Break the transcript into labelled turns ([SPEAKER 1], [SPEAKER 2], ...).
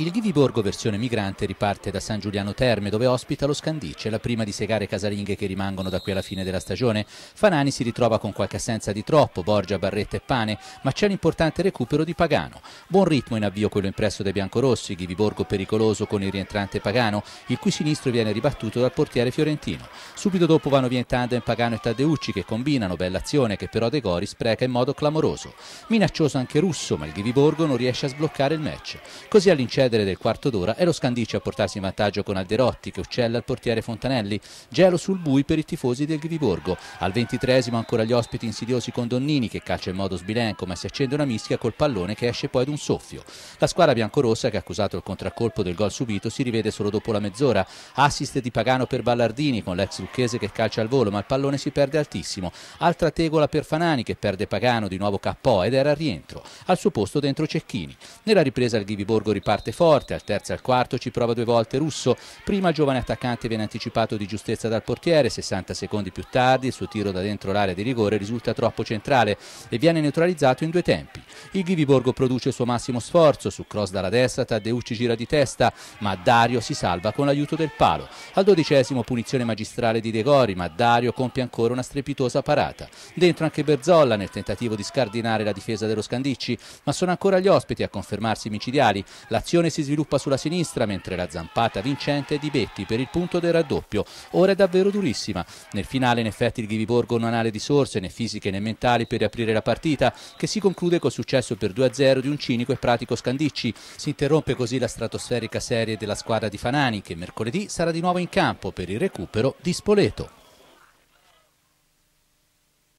[SPEAKER 1] Il Ghiviborgo versione migrante riparte da San Giuliano Terme dove ospita lo Scandice, la prima di segare casalinghe che rimangono da qui alla fine della stagione. Fanani si ritrova con qualche assenza di troppo, Borgia, Barretta e Pane, ma c'è l'importante recupero di Pagano. Buon ritmo in avvio quello impresso dai biancorossi, Ghiviborgo pericoloso con il rientrante Pagano, il cui sinistro viene ribattuto dal portiere fiorentino. Subito dopo vanno via in tandem Pagano e Tadeucci che combinano, bella azione che però De Gori spreca in modo clamoroso. Minaccioso anche Russo, ma il Ghiviborgo non riesce a sbloccare il match. Così all'incedere del quarto d'ora è lo Scandici a portarsi in vantaggio con Alderotti che uccella il portiere Fontanelli. Gelo sul bui per i tifosi del Ghiviborgo. Al ventitresimo ancora gli ospiti insidiosi con Donnini che calcia in modo sbilenco ma si accende una mischia col pallone che esce poi ad un soffio. La squadra biancorossa che ha accusato il contraccolpo del gol subito si rivede solo dopo la mezz'ora. Assist di Pagano per Ballardini con l'ex Lucchese che calcia al volo, ma il pallone si perde altissimo. Altra tegola per Fanani che perde Pagano, di nuovo Cappò ed era al rientro. Al suo posto dentro Cecchini. Nella ripresa il Ghiviborgo riparte forte, al terzo e al quarto ci prova due volte Russo. Prima giovane attaccante viene anticipato di giustezza dal portiere, 60 secondi più tardi il suo tiro da dentro l'area di rigore risulta troppo centrale e viene neutralizzato in due tempi. Il Ghiviborgo produce il suo massimo sforzo, su cross dalla destra Taddeucci gira di testa, ma Dario si salva con l'aiuto del palo. Al dodicesimo punizione magistrale di De Gori, ma Dario compie ancora una strepitosa parata. Dentro anche Berzolla nel tentativo di scardinare la difesa dello Scandicci, ma sono ancora gli ospiti a confermarsi micidiali. L'azione si sviluppa sulla sinistra, mentre la zampata vincente è di Betti per il punto del raddoppio. Ora è davvero durissima. Nel finale in effetti il Ghiviborgo non ha le risorse né fisiche né mentali per riaprire la partita, che si conclude col successo successo per 2-0 di un cinico e pratico Scandicci. Si interrompe così la stratosferica serie della squadra di Fanani che mercoledì sarà di nuovo in campo per il recupero di Spoleto.